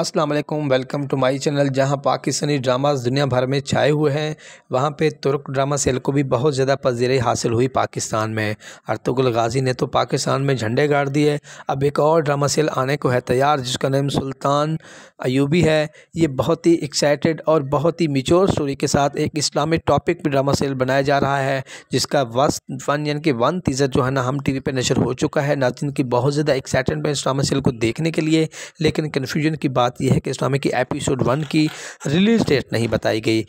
अस्सलाम वालेकुम welcome to my channel जहां पाकिस्तानी ड्रामास दुनिया भर में छाए हुए हैं वहां पे तुर्क ड्रामा सेल को भी बहुत ज़्यादा पजीरे हासिल हुई पाकिस्तान में अर्तुगल गाजी ने तो पाकिस्तान में झंडे गाड़ दिए अब एक और ड्रामा सेल आने को है तैयार जिसका नाम सुल्तान अयूबी है ये बहुत ही एक्साइटेड और बहुत ही मिचोर स्टोरी के साथ एक इस्लामिक टॉपिक पर ड्रामा सेल बनाया जा रहा है जिसका वस्त वन यानी कि वन तीजर जो है ना हम टी पर नशर हो चुका है नाजिन तो की बहुत ज़्यादा एक्साइटमेंट है इस ड्रामा सेल को देखने के लिए लेकिन कन्फ्यूजन की बात बात यह है कि इस्लामी की एपिसोड वन की रिलीज़ डेट नहीं बताई गई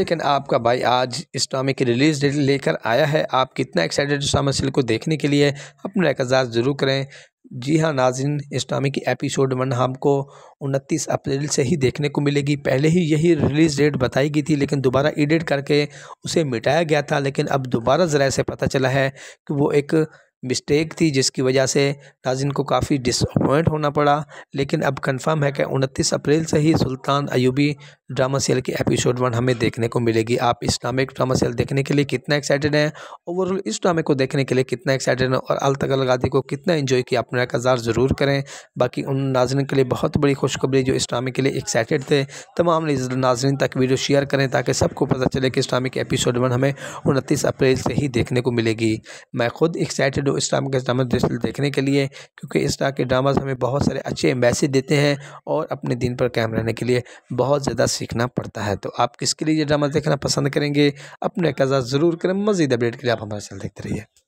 लेकिन आपका भाई आज इस्लामी की रिलीज़ डेट लेकर आया है आप कितना एक्साइटेड इस्लामी सिल को देखने के लिए अपना एकाजाज ज़रूर करें जी हाँ नाजिन इस्लामी की एपिसोड वन हमको उनतीस अप्रैल से ही देखने को मिलेगी पहले ही यही रिलीज़ डेट बताई गई थी लेकिन दोबारा एडिट करके उसे मिटाया गया था लेकिन अब दोबारा ज़रा से पता चला है कि वो एक मिस्टेक थी जिसकी वजह से नाजिन को काफ़ी डिसअपॉइंट होना पड़ा लेकिन अब कंफर्म है कि उनतीस अप्रैल से ही सुल्तान अयूबी ड्रामा सीरियल की एपिसोड वन हमें देखने को मिलेगी आप इस्लामिक ड्रामा सीरियल देखने के लिए कितना एक्साइटेड हैं ओवरऑल इस ड्रामे को देखने के लिए कितना एक्साइटेड हैं और अलतगल गादी को कितना इन्जॉय किया अपने इंतजार ज़रूर करें बाकी उन नाजरन के लिए बहुत बड़ी खुशखबरी जो इस ड्रामे के लिए एक्साइटेड थे तमाम नाजरन तक वीडियो शेयर करें ताकि सबको पता चले कि इस ड्रामे की एपिसोड वन हमें उनतीस अप्रैल से ही देखने को मिलेगी मैं खुद एक्साइटेड वीडियो इस के ड्रामा देखने के लिए क्योंकि इस के ड्रामाज हमें बहुत सारे अच्छे मैसेज देते हैं और अपने दिन पर कैम रहने के लिए बहुत ज़्यादा सीखना पड़ता है तो आप किसके लिए ये ड्रामा देखना पसंद करेंगे अपने कज़ा ज़रूर करें मज़ीद अपडेट के लिए आप हमारे चैनल देखते रहिए